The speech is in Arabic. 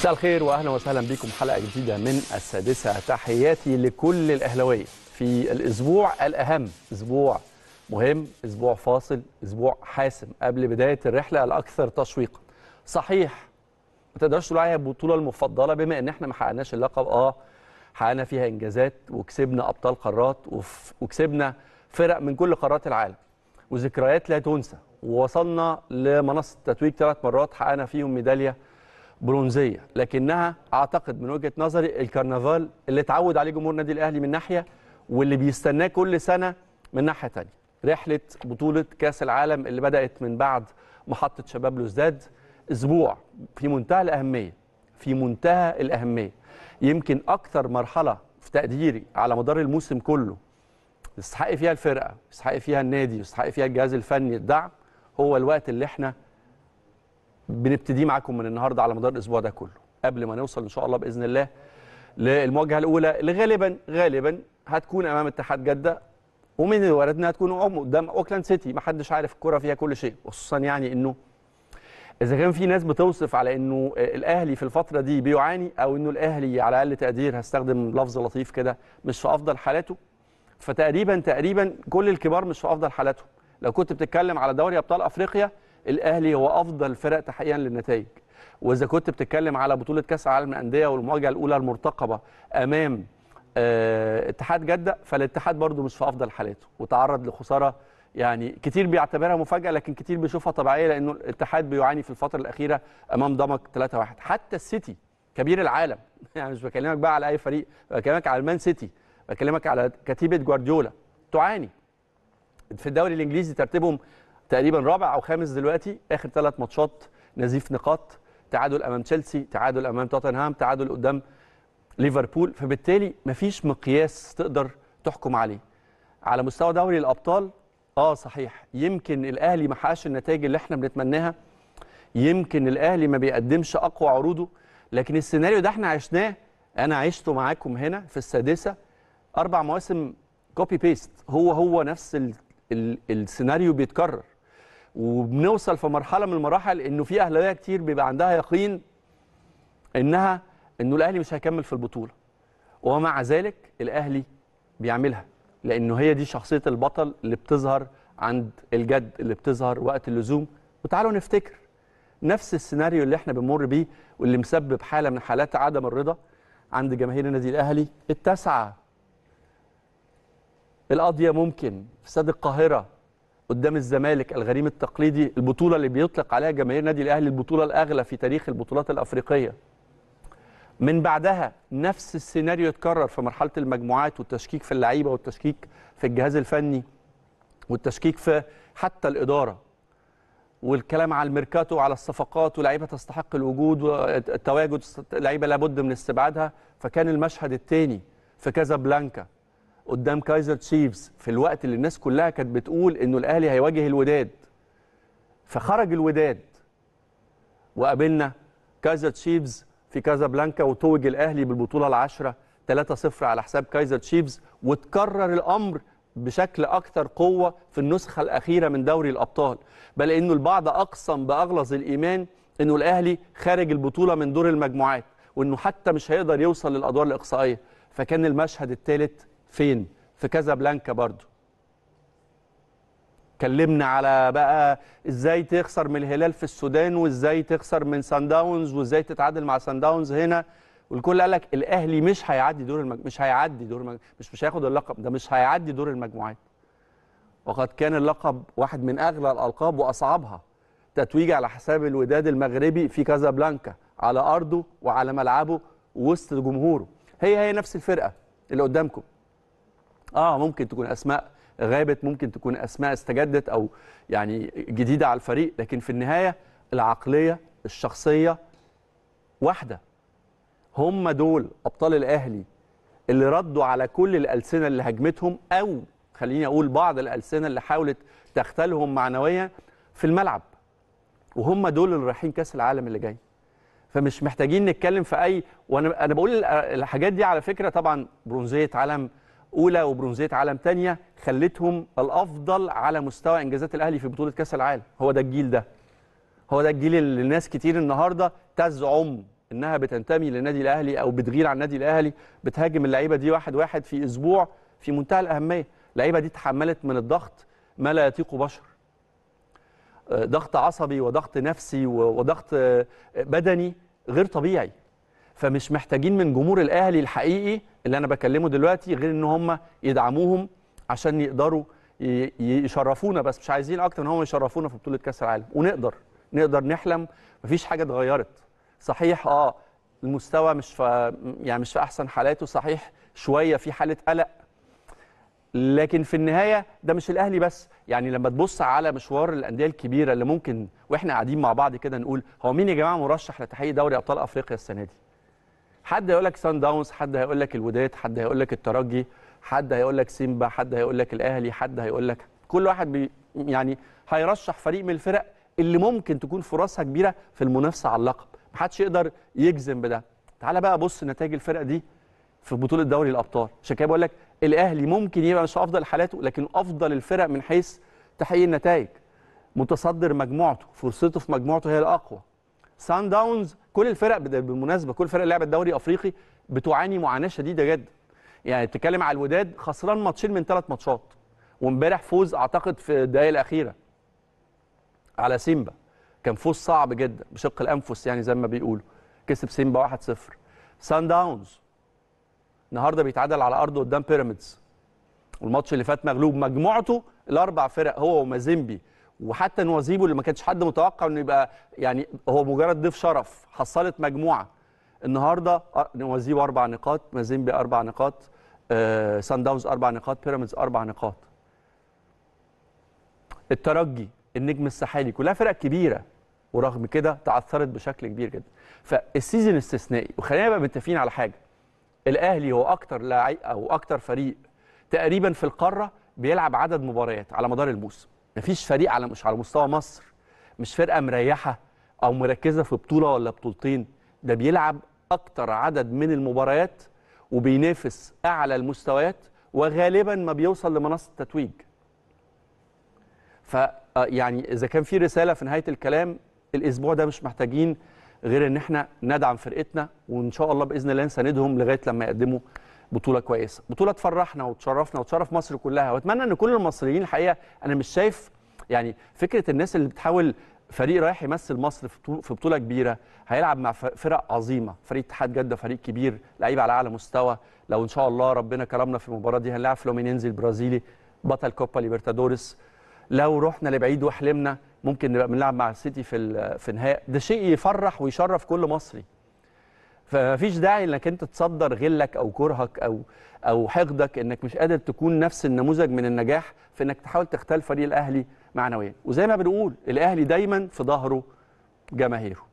مساء الخير واهلا وسهلا بكم حلقه جديده من السادسه تحياتي لكل الاهلاويه في الاسبوع الاهم اسبوع مهم اسبوع فاصل اسبوع حاسم قبل بدايه الرحله الاكثر تشويقا صحيح ما تقدرش تقول عليها البطوله المفضله بما ان احنا ما حققناش اللقب اه حققنا فيها انجازات وكسبنا ابطال قارات وكسبنا فرق من كل قارات العالم وذكريات لا تنسى ووصلنا لمنصه التتويج ثلاث مرات حققنا فيهم ميداليه برونزيه لكنها اعتقد من وجهه نظري الكرنفال اللي اتعود عليه جمهور النادي الاهلي من ناحيه واللي بيستناه كل سنه من ناحيه ثانيه رحله بطوله كاس العالم اللي بدات من بعد محطه شباب لوزداد اسبوع في منتهى الاهميه في منتهى الاهميه يمكن اكثر مرحله في تقديري على مدار الموسم كله يستحق فيها الفرقه يستحق فيها النادي يستحق فيها الجهاز الفني الدعم هو الوقت اللي احنا بنبتدي معاكم من النهارده على مدار الاسبوع ده كله قبل ما نوصل ان شاء الله باذن الله للمواجهه الاولى اللي غالبا غالبا هتكون امام اتحاد جده ومن الوارد انها تكون قدام اوكلاند سيتي ما حدش عارف الكره فيها كل شيء خصوصا يعني انه اذا كان في ناس بتوصف على انه الاهلي في الفتره دي بيعاني او انه الاهلي على اقل تقدير هستخدم لفظ لطيف كده مش في افضل حالاته فتقريبا تقريبا كل الكبار مش في افضل حالاتهم لو كنت بتتكلم على دوري ابطال افريقيا الاهلي هو افضل فرق تحقيقا للنتائج واذا كنت بتتكلم على بطوله كاس العالم للانديه والمواجهه الاولى المرتقبه امام أه اتحاد جده فالاتحاد برده مش في افضل حالاته وتعرض لخساره يعني كتير بيعتبرها مفاجاه لكن كتير بيشوفها طبيعيه لانه الاتحاد بيعاني في الفتره الاخيره امام ضمك 3-1 حتى السيتي كبير العالم يعني مش بكلمك بقى على اي فريق بكلمك على المان سيتي بكلمك على كتيبه جوارديولا تعاني في الدوري الانجليزي ترتيبهم تقريبا رابع او خامس دلوقتي اخر ثلاث ماتشات نزيف نقاط تعادل امام تشيلسي تعادل امام توتنهام تعادل قدام ليفربول فبالتالي مفيش مقياس تقدر تحكم عليه على مستوى دوري الابطال اه صحيح يمكن الاهلي ما حققش النتائج اللي احنا بنتمناها يمكن الاهلي ما بيقدمش اقوى عروضه لكن السيناريو ده احنا عشناه انا عشته معاكم هنا في السادسه اربع مواسم كوبي بيست هو هو نفس السيناريو بيتكرر وبنوصل في مرحله من المراحل انه في اهلاويه كتير بيبقى عندها يقين انها انه الاهلي مش هيكمل في البطوله ومع ذلك الاهلي بيعملها لانه هي دي شخصيه البطل اللي بتظهر عند الجد اللي بتظهر وقت اللزوم وتعالوا نفتكر نفس السيناريو اللي احنا بنمر بيه واللي مسبب حاله من حالات عدم الرضا عند جماهير النادي الاهلي التاسعه القاضيه ممكن في استاد القاهره قدام الزمالك الغريم التقليدي البطوله اللي بيطلق عليها جماهير نادي الاهلي البطوله الاغلى في تاريخ البطولات الافريقيه من بعدها نفس السيناريو اتكرر في مرحله المجموعات والتشكيك في اللعيبه والتشكيك في الجهاز الفني والتشكيك في حتى الاداره والكلام على الميركاتو وعلى الصفقات ولاعيبه تستحق الوجود والتواجد لعيبه لابد من استبعادها فكان المشهد الثاني في كازابلانكا قدام كايزر تشيفز في الوقت اللي الناس كلها كانت بتقول انه الاهلي هيواجه الوداد فخرج الوداد وقابلنا كايزر تشيفز في كازابلانكا وتوج الاهلي بالبطوله العاشره 3-0 على حساب كايزر تشيفز وتكرر الامر بشكل اكثر قوه في النسخه الاخيره من دوري الابطال بل انه البعض اقسم باغلظ الايمان انه الاهلي خارج البطوله من دور المجموعات وانه حتى مش هيقدر يوصل للادوار الاقصائيه فكان المشهد الثالث فين في كازابلانكا برضو اتكلمنا على بقى ازاي تخسر من الهلال في السودان وازاي تخسر من سان داونز وازاي تتعادل مع سان داونز هنا والكل قال لك الاهلي مش هيعدي دور المج... مش هيعدي دور المج... مش مش هياخد اللقب ده مش هيعدي دور المجموعات وقد كان اللقب واحد من اغلى الالقاب واصعبها تتويج على حساب الوداد المغربي في كازابلانكا على ارضه وعلى ملعبه وسط جمهوره هي هي نفس الفرقه اللي قدامكم اه ممكن تكون اسماء غابت ممكن تكون اسماء استجدت او يعني جديده على الفريق لكن في النهايه العقليه الشخصيه واحده هم دول ابطال الاهلي اللي ردوا على كل الالسنه اللي هجمتهم او خليني اقول بعض الالسنه اللي حاولت تختلهم معنويا في الملعب وهم دول اللي رايحين كاس العالم اللي جاي فمش محتاجين نتكلم في اي وانا انا بقول الحاجات دي على فكره طبعا برونزيه عالم اولى وبرونزيه عالم ثانيه خلتهم الافضل على مستوى انجازات الاهلي في بطوله كاس العالم هو ده الجيل ده هو ده الجيل اللي ناس كتير النهارده تزعم انها بتنتمي للنادي الاهلي او بتغير على النادي الاهلي بتهاجم اللعيبه دي واحد واحد في اسبوع في منتهى الاهميه اللعيبه دي تحملت من الضغط ما لا يطيق بشر آه، ضغط عصبي وضغط نفسي وضغط آه، بدني غير طبيعي فمش محتاجين من جمهور الاهلي الحقيقي اللي انا بكلمه دلوقتي غير ان هم يدعموهم عشان يقدروا يشرفونا بس مش عايزين اكتر ان هم يشرفونا في بطوله كاس العالم ونقدر نقدر نحلم مفيش حاجه اتغيرت صحيح اه المستوى مش في يعني مش في احسن حالاته صحيح شويه في حاله قلق لكن في النهايه ده مش الاهلي بس يعني لما تبص على مشوار الانديه الكبيره اللي ممكن واحنا قاعدين مع بعض كده نقول هو مين يا جماعه مرشح لتحقيق دوري ابطال افريقيا السنه دي حد هيقول لك سان داونز حد هيقول لك الوداد حد هيقول لك الترجي حد هيقول لك سيمبا حد هيقول لك الاهلي حد هيقول لك كل واحد بي يعني هيرشح فريق من الفرق اللي ممكن تكون فرصها كبيره في المنافسه على اللقب محدش يقدر يجزم بده تعال بقى بص نتائج الفرق دي في بطوله دوري الابطال عشان كده بقول لك الاهلي ممكن يبقى مش افضل حالاته لكن افضل الفرق من حيث تحقيق النتائج متصدر مجموعته فرصته في مجموعته هي الاقوى سان داونز كل الفرق بالمناسبه كل فرق لعبت دوري افريقي بتعاني معاناه شديده جدا يعني بتتكلم على الوداد خسران ماتشين من ثلاث ماتشات وامبارح فوز اعتقد في الدقائق الاخيره على سيمبا كان فوز صعب جدا بشق الانفس يعني زي ما بيقولوا كسب سيمبا 1-0 سان داونز النهارده بيتعادل على ارضه قدام بيراميدز والماتش اللي فات مغلوب مجموعته الاربع فرق هو ومازيمبي وحتى نوازيبو اللي ما كانش حد متوقع انه يبقى يعني هو مجرد ضيف شرف حصلت مجموعه النهارده آه، نوازيبو اربع نقاط مازيمبي اربع نقاط آه سان داونز اربع نقاط بيراميدز اربع نقاط الترجي النجم الساحلي كلها فرق كبيره ورغم كده تعثرت بشكل كبير جدا فالسيزون استثنائي وخلينا نبقى متفقين على حاجه الاهلي هو اكتر لاعب او اكتر فريق تقريبا في القاره بيلعب عدد مباريات على مدار الموسم مفيش فريق على مش على مستوى مصر مش فرقه مريحه او مركزه في بطوله ولا بطولتين ده بيلعب اكتر عدد من المباريات وبينافس اعلى المستويات وغالبا ما بيوصل لمنصه التتويج ف آه، يعني اذا كان في رساله في نهايه الكلام الاسبوع ده مش محتاجين غير ان احنا ندعم فرقتنا وان شاء الله باذن الله نساندهم لغايه لما يقدموا بطوله كويسه بطوله تفرحنا وتشرفنا وتشرف مصر كلها واتمنى ان كل المصريين الحقيقه انا مش شايف يعني فكره الناس اللي بتحاول فريق رايح يمثل مصر في بطوله كبيره هيلعب مع فرق عظيمه فريق اتحاد جده فريق كبير لعيبه على اعلى مستوى لو ان شاء الله ربنا كرمنا في المباراه دي هنلعب فلومينينزي البرازيلي بطل كوبا ليبرتادوريس لو رحنا لبعيد وحلمنا ممكن نبقى بنلعب مع السيتي في في النهائي ده شيء يفرح ويشرف كل مصري فمفيش داعي انك انت تصدر غلك او كرهك او او حقدك انك مش قادر تكون نفس النموذج من النجاح في انك تحاول تختال فريق الاهلي معنويا وزي ما بنقول الاهلي دايما في ظهره جماهيره